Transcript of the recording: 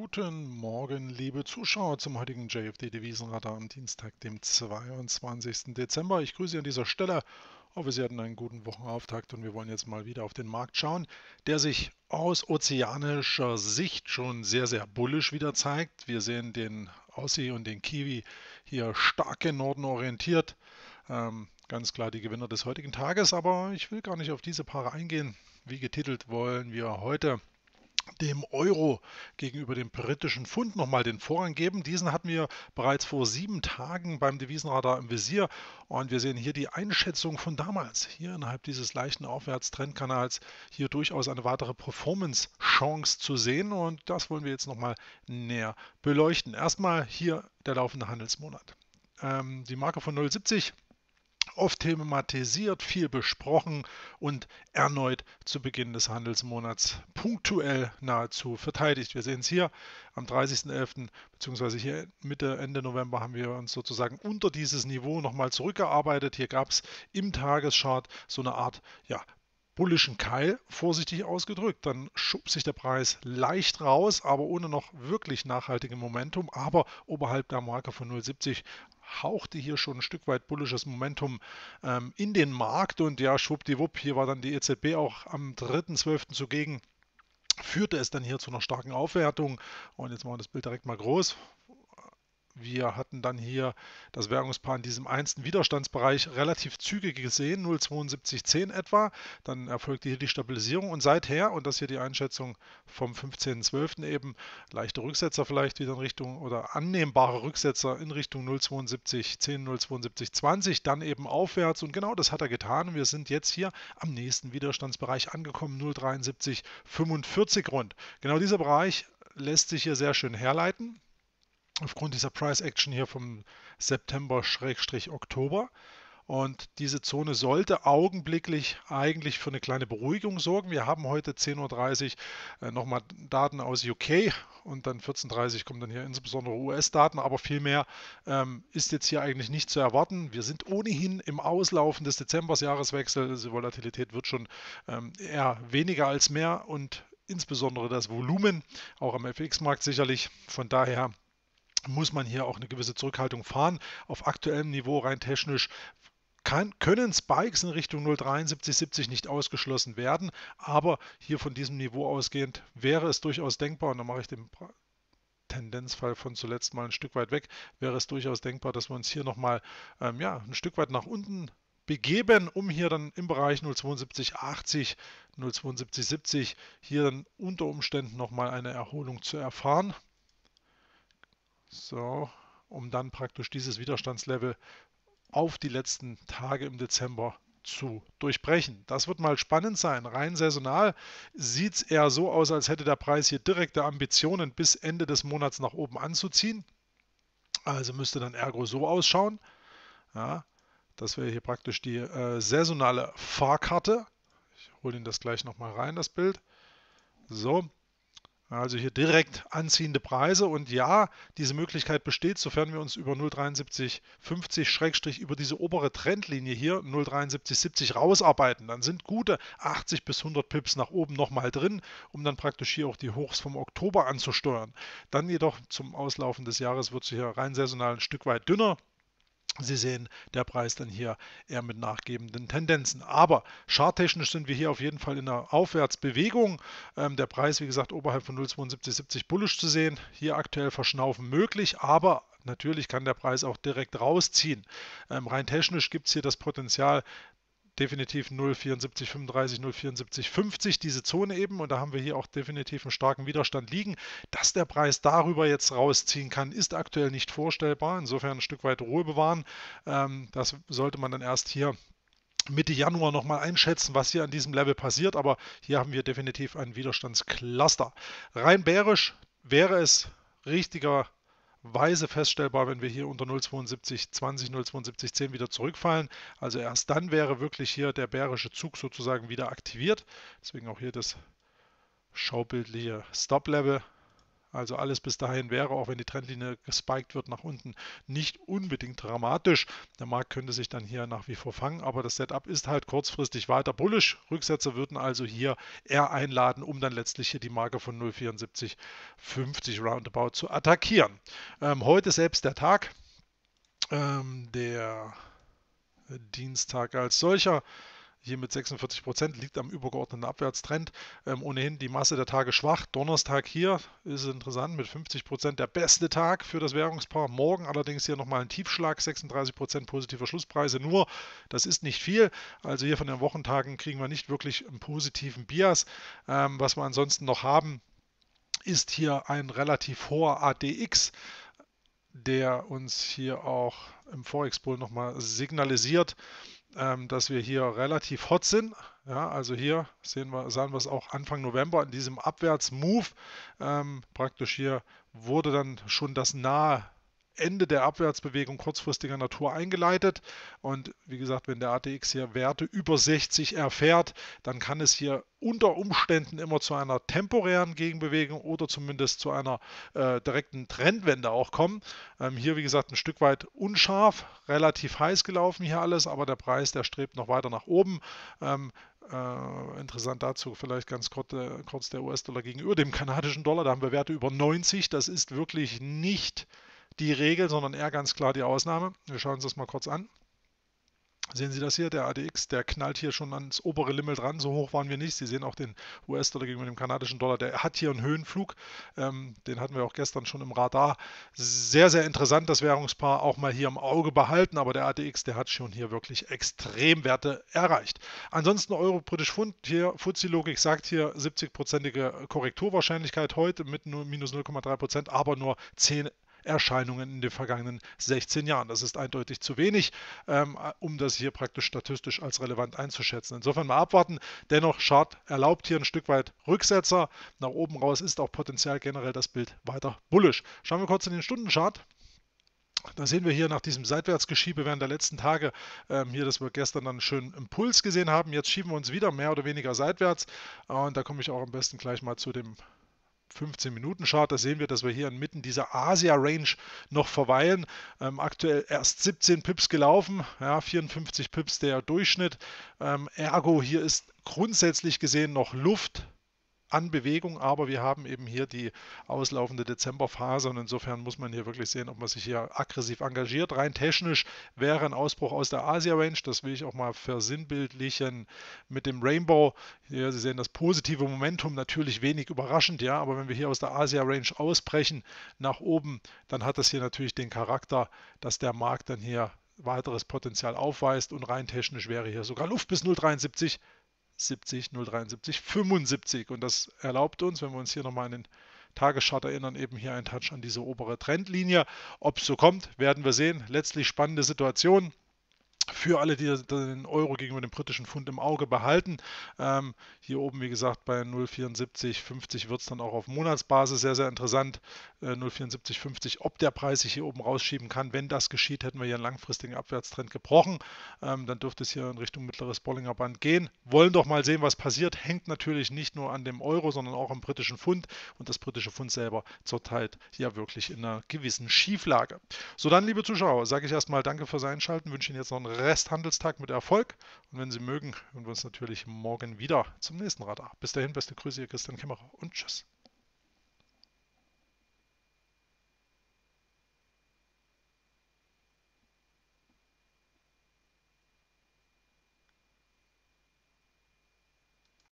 Guten Morgen, liebe Zuschauer, zum heutigen JFD-Devisenradar am Dienstag, dem 22. Dezember. Ich grüße Sie an dieser Stelle. Hoffe, Sie hatten einen guten Wochenauftakt und wir wollen jetzt mal wieder auf den Markt schauen, der sich aus ozeanischer Sicht schon sehr, sehr bullisch wieder zeigt. Wir sehen den Aussie und den Kiwi hier stark in Norden orientiert. Ähm, ganz klar die Gewinner des heutigen Tages, aber ich will gar nicht auf diese Paare eingehen. Wie getitelt wollen wir heute dem Euro gegenüber dem britischen Pfund nochmal den Vorrang geben. Diesen hatten wir bereits vor sieben Tagen beim Devisenradar im Visier und wir sehen hier die Einschätzung von damals. Hier innerhalb dieses leichten Aufwärtstrendkanals hier durchaus eine weitere Performance-Chance zu sehen und das wollen wir jetzt nochmal näher beleuchten. Erstmal hier der laufende Handelsmonat. Ähm, die Marke von 0,70 oft thematisiert, viel besprochen und erneut zu Beginn des Handelsmonats punktuell nahezu verteidigt. Wir sehen es hier am 30.11. bzw. hier Mitte, Ende November haben wir uns sozusagen unter dieses Niveau nochmal zurückgearbeitet. Hier gab es im Tageschart so eine Art ja, bullischen Keil, vorsichtig ausgedrückt. Dann schob sich der Preis leicht raus, aber ohne noch wirklich nachhaltige Momentum. Aber oberhalb der Marke von 0,70 hauchte hier schon ein Stück weit bullisches Momentum ähm, in den Markt und ja, schwuppdiwupp, hier war dann die EZB auch am 3.12. zugegen führte es dann hier zu einer starken Aufwertung. Und jetzt machen wir das Bild direkt mal groß. Wir hatten dann hier das Währungspaar in diesem einsten Widerstandsbereich relativ zügig gesehen, 0,7210 etwa. Dann erfolgte hier die Stabilisierung und seither, und das hier die Einschätzung vom 15.12. eben, leichte Rücksetzer vielleicht wieder in Richtung oder annehmbare Rücksetzer in Richtung 0,7210, 0,7220, dann eben aufwärts und genau das hat er getan. Wir sind jetzt hier am nächsten Widerstandsbereich angekommen, 0,7345 rund. Genau dieser Bereich lässt sich hier sehr schön herleiten aufgrund dieser Price Action hier vom September-Oktober. Und diese Zone sollte augenblicklich eigentlich für eine kleine Beruhigung sorgen. Wir haben heute 10.30 Uhr äh, nochmal Daten aus UK und dann 14.30 Uhr kommen dann hier insbesondere US-Daten, aber viel mehr ähm, ist jetzt hier eigentlich nicht zu erwarten. Wir sind ohnehin im Auslaufen des dezember jahreswechsels Also Volatilität wird schon ähm, eher weniger als mehr und insbesondere das Volumen, auch am FX-Markt sicherlich. Von daher muss man hier auch eine gewisse Zurückhaltung fahren. Auf aktuellem Niveau rein technisch kann, können Spikes in Richtung 0,7370 nicht ausgeschlossen werden, aber hier von diesem Niveau ausgehend wäre es durchaus denkbar, und da mache ich den Tendenzfall von zuletzt mal ein Stück weit weg, wäre es durchaus denkbar, dass wir uns hier nochmal ähm, ja, ein Stück weit nach unten begeben, um hier dann im Bereich 0,7280, 0,7270 hier dann unter Umständen nochmal eine Erholung zu erfahren. So, um dann praktisch dieses Widerstandslevel auf die letzten Tage im Dezember zu durchbrechen. Das wird mal spannend sein. Rein saisonal sieht es eher so aus, als hätte der Preis hier direkte Ambitionen bis Ende des Monats nach oben anzuziehen. Also müsste dann ergo so ausschauen, ja, dass wir hier praktisch die äh, saisonale Fahrkarte, ich hole Ihnen das gleich nochmal rein, das Bild, so, also hier direkt anziehende Preise und ja, diese Möglichkeit besteht, sofern wir uns über 0,7350 Schrägstrich über diese obere Trendlinie hier 0,7370 rausarbeiten. Dann sind gute 80 bis 100 Pips nach oben nochmal drin, um dann praktisch hier auch die Hochs vom Oktober anzusteuern. Dann jedoch zum Auslaufen des Jahres wird sie hier rein saisonal ein Stück weit dünner. Sie sehen, der Preis dann hier eher mit nachgebenden Tendenzen. Aber charttechnisch sind wir hier auf jeden Fall in einer Aufwärtsbewegung. Ähm, der Preis, wie gesagt, oberhalb von 0,7270 bullisch zu sehen. Hier aktuell verschnaufen möglich, aber natürlich kann der Preis auch direkt rausziehen. Ähm, rein technisch gibt es hier das Potenzial, definitiv 0,7435, 0,7450, diese Zone eben. Und da haben wir hier auch definitiv einen starken Widerstand liegen. Dass der Preis darüber jetzt rausziehen kann, ist aktuell nicht vorstellbar. Insofern ein Stück weit Ruhe bewahren. Ähm, das sollte man dann erst hier Mitte Januar nochmal einschätzen, was hier an diesem Level passiert. Aber hier haben wir definitiv einen Widerstandscluster. Rein bärisch wäre es richtiger Weise feststellbar, wenn wir hier unter 0,72, 20, 0,72, 10 wieder zurückfallen. Also erst dann wäre wirklich hier der bärische Zug sozusagen wieder aktiviert. Deswegen auch hier das schaubildliche Stop-Level. Also alles bis dahin wäre, auch wenn die Trendlinie gespiked wird nach unten, nicht unbedingt dramatisch. Der Markt könnte sich dann hier nach wie vor fangen, aber das Setup ist halt kurzfristig weiter bullisch. Rücksätze würden also hier eher einladen, um dann letztlich hier die Marke von 0,7450 Roundabout zu attackieren. Ähm, heute selbst der Tag, ähm, der Dienstag als solcher hier mit 46 Prozent, liegt am übergeordneten Abwärtstrend. Ähm, ohnehin die Masse der Tage schwach. Donnerstag hier ist interessant mit 50 Prozent der beste Tag für das Währungspaar. Morgen allerdings hier nochmal ein Tiefschlag, 36 Prozent positiver Schlusspreise. Nur, das ist nicht viel. Also hier von den Wochentagen kriegen wir nicht wirklich einen positiven Bias. Ähm, was wir ansonsten noch haben, ist hier ein relativ hoher ADX der uns hier auch im Forex Bull nochmal signalisiert, ähm, dass wir hier relativ hot sind. Ja, also hier sehen wir, sahen wir es auch Anfang November in diesem Abwärtsmove. Ähm, praktisch hier wurde dann schon das nahe Ende der Abwärtsbewegung kurzfristiger Natur eingeleitet. Und wie gesagt, wenn der ATX hier Werte über 60 erfährt, dann kann es hier unter Umständen immer zu einer temporären Gegenbewegung oder zumindest zu einer äh, direkten Trendwende auch kommen. Ähm, hier, wie gesagt, ein Stück weit unscharf, relativ heiß gelaufen hier alles, aber der Preis, der strebt noch weiter nach oben. Ähm, äh, interessant dazu vielleicht ganz kurz, äh, kurz der US-Dollar gegenüber dem kanadischen Dollar. Da haben wir Werte über 90. Das ist wirklich nicht die Regel, sondern eher ganz klar die Ausnahme. Wir schauen uns das mal kurz an. Sehen Sie das hier? Der ADX, der knallt hier schon ans obere Limmel dran. So hoch waren wir nicht. Sie sehen auch den US-Dollar gegenüber dem kanadischen Dollar. Der hat hier einen Höhenflug. Ähm, den hatten wir auch gestern schon im Radar. Sehr, sehr interessant, das Währungspaar auch mal hier im Auge behalten. Aber der ADX, der hat schon hier wirklich Extremwerte erreicht. Ansonsten Euro-Britisch Pfund. Hier, Fuzzi-Logik sagt hier 70-prozentige Korrekturwahrscheinlichkeit heute mit nur minus 0,3 Prozent, aber nur 10 Erscheinungen in den vergangenen 16 Jahren. Das ist eindeutig zu wenig, ähm, um das hier praktisch statistisch als relevant einzuschätzen. Insofern mal abwarten. Dennoch, Chart erlaubt hier ein Stück weit Rücksetzer. Nach oben raus ist auch potenziell generell das Bild weiter bullisch. Schauen wir kurz in den Stundenchart. Da sehen wir hier nach diesem Seitwärtsgeschiebe während der letzten Tage, ähm, hier, dass wir gestern dann einen schönen Impuls gesehen haben. Jetzt schieben wir uns wieder mehr oder weniger seitwärts. Und da komme ich auch am besten gleich mal zu dem 15-Minuten-Chart, da sehen wir, dass wir hier inmitten dieser Asia-Range noch verweilen. Ähm, aktuell erst 17 Pips gelaufen, ja, 54 Pips der Durchschnitt. Ähm, ergo, hier ist grundsätzlich gesehen noch Luft an Bewegung, aber wir haben eben hier die auslaufende Dezemberphase und insofern muss man hier wirklich sehen, ob man sich hier aggressiv engagiert. Rein technisch wäre ein Ausbruch aus der Asia-Range, das will ich auch mal versinnbildlichen mit dem Rainbow. Hier, Sie sehen das positive Momentum, natürlich wenig überraschend, ja, aber wenn wir hier aus der Asia-Range ausbrechen nach oben, dann hat das hier natürlich den Charakter, dass der Markt dann hier weiteres Potenzial aufweist und rein technisch wäre hier sogar Luft bis 0,73 70 073 75. Und das erlaubt uns, wenn wir uns hier nochmal an den Tageschart erinnern, eben hier ein Touch an diese obere Trendlinie. Ob es so kommt, werden wir sehen. Letztlich spannende Situation für alle, die den Euro gegenüber dem britischen Pfund im Auge behalten. Ähm, hier oben, wie gesagt, bei 0,7450 wird es dann auch auf Monatsbasis sehr, sehr interessant. Äh, 0,7450, ob der Preis sich hier oben rausschieben kann. Wenn das geschieht, hätten wir hier einen langfristigen Abwärtstrend gebrochen. Ähm, dann dürfte es hier in Richtung mittleres Bollinger Band gehen. Wollen doch mal sehen, was passiert. Hängt natürlich nicht nur an dem Euro, sondern auch am britischen Pfund. Und das britische Pfund selber zurzeit ja wirklich in einer gewissen Schieflage. So dann, liebe Zuschauer, sage ich erstmal danke fürs Einschalten. Wünsche Ihnen jetzt noch einen Rest Resthandelstag mit Erfolg. Und wenn Sie mögen, hören wir uns natürlich morgen wieder zum nächsten Radar. Bis dahin, beste Grüße, Ihr Christian Kämmerer und tschüss.